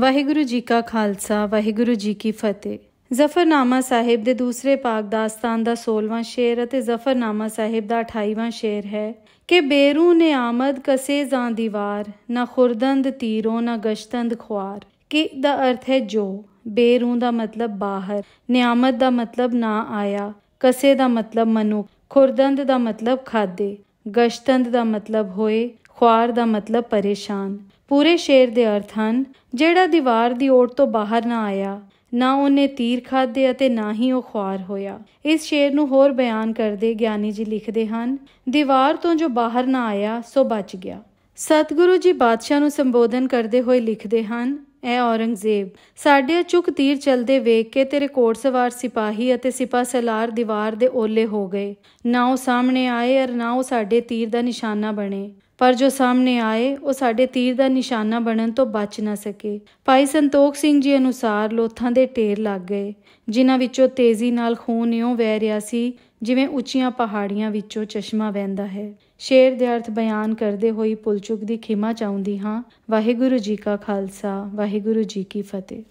ਵਾਹਿਗੁਰੂ ਜੀ ਕਾ ਖਾਲਸਾ ਵਾਹਿਗੁਰੂ ਜੀ ਕੀ ਫਤਿਹ ਜ਼ਫਰਨਾਮਾ ਸਾਹਿਬ ਦੇ ਦੂਸਰੇ ਪਾਕ ਦਾਸਤਾਨ ਦਾ 16ਵਾਂ ਸ਼ੇਰ ਅਤੇ ਜ਼ਫਰਨਾਮਾ ਸਾਹਿਬ ਦਾ 28ਵਾਂ ਸ਼ੇਰ ਹੈ ਕਿ ਬੇਰੂ ਨੇ ਆਮਦ ਕਸੇ ਜਾਂ ਦੀਵਾਰ ਨਾ ਖੁਰਦੰਦ ਤੀਰੋਂ ਨਾ ਗਸ਼ਤੰਦ ਖੁਆਰ ਕਿ ਦਾ ਅਰਥ ਹੈ ਜੋ ਬੇਰੂ ਦਾ ਮਤਲਬ ਬਾਹਰ ਨਿਆਮਤ ਦਾ ਮਤਲਬ ਨਾ ਆਇਆ ਕਸੇ ਦਾ ਮਤਲਬ ਮਨੁ ਖੁਰਦੰਦ ਦਾ ਮਤਲਬ ਖਾਦੇ ਗਸ਼ਤੰਦ ਦਾ ਮਤਲਬ ਹੋਏ ਖੁਆਰ ਦਾ ਮਤਲਬ ਪਰੇਸ਼ਾਨ ਪੂਰੇ ਸ਼ੇਰ ਦੇ ਅਰਥ ਹਨ ਜਿਹੜਾ ਦੀਵਾਰ ਦੀ ਓਟ ਤੋਂ ਬਾਹਰ ਨਾ ਆਇਆ ਨਾ ਉਹਨੇ ਤੀਰ ਖਾਦੇ ਅਤੇ ਨਾ ਹੀ ਉਹ ਖੁਆਰ ਹੋਇਆ ਇਸ ਸ਼ੇਰ ਨੂੰ ਹੋਰ ਬਿਆਨ ਕਰਦੇ ਗਿਆਨੀ ਜੀ ਲਿਖਦੇ ਹਨ ਦੀਵਾਰ ਤੋਂ ਜੋ ਬਾਹਰ ਨਾ ਆਇਆ ਸੋ ਬਚ ਗਿਆ ਸਤਿਗੁਰੂ ਜੀ ਬਾਦਸ਼ਾਹ ਨੂੰ ਸੰਬੋਧਨ ਕਰਦੇ ਹੋਏ ਲਿਖਦੇ ਹਨ ਐ ਔਰੰਗਜ਼ੇਬ ਸਾਡੇ ਚੁੱਕ ਤੀਰ ਚਲਦੇ ਵੇਖ ਕੇ ਤੇਰੇ ਕੋਟ ਸਵਾਰ ਸਿਪਾਹੀ ਅਤੇ ਸਿਪਾ ਸਲਾਰ ਦੀਵਾਰ ਦੇ ਓਲੇ ਹੋ ਗਏ ਨਾ ਉਹ ਸਾਹਮਣੇ ਆਏ ਅਰ ਨਾ ਉਹ ਸਾਡੇ ਤੀਰ ਦਾ ਨਿਸ਼ਾਨਾ ਬਣੇ ਪਰ ਜੋ ਸਾਹਮਣੇ ਆਏ ਉਹ ਸਾਡੇ ਤੀਰ ਦਾ ਨਿਸ਼ਾਨਾ ਬਣਨ ਤੋਂ ਬਚ ਨਾ ਸਕੇ ਭਾਈ ਸੰਤੋਖ ਸਿੰਘ ਜੀ ਅਨੁਸਾਰ ਲੋਥਾਂ ਦੇ ਢੇਰ ਲੱਗ ਗਏ ਜਿਨ੍ਹਾਂ ਵਿੱਚੋਂ ਤੇਜ਼ੀ ਨਾਲ ਖੂਨ ਇਉਂ ਵਹਿ ਰਿਹਾ ਸੀ ਜਿਵੇਂ ਉੱਚੀਆਂ ਪਹਾੜੀਆਂ ਵਿੱਚੋਂ ਚਸ਼ਮਾ ਵਹਿੰਦਾ ਹੈ ਸ਼ੇਰ ਦੇ ਅਰਥ ਬਿਆਨ ਕਰਦੇ ਹੋਈ ਪੁਲਚੁਕ ਦੀ ਖਿਮਾ ਚਾਹੁੰਦੀ ਹਾਂ ਵਾਹਿਗੁਰੂ ਜੀ ਕਾ ਖਾਲਸਾ ਵਾਹਿਗੁਰੂ ਜੀ ਕੀ ਫਤਿਹ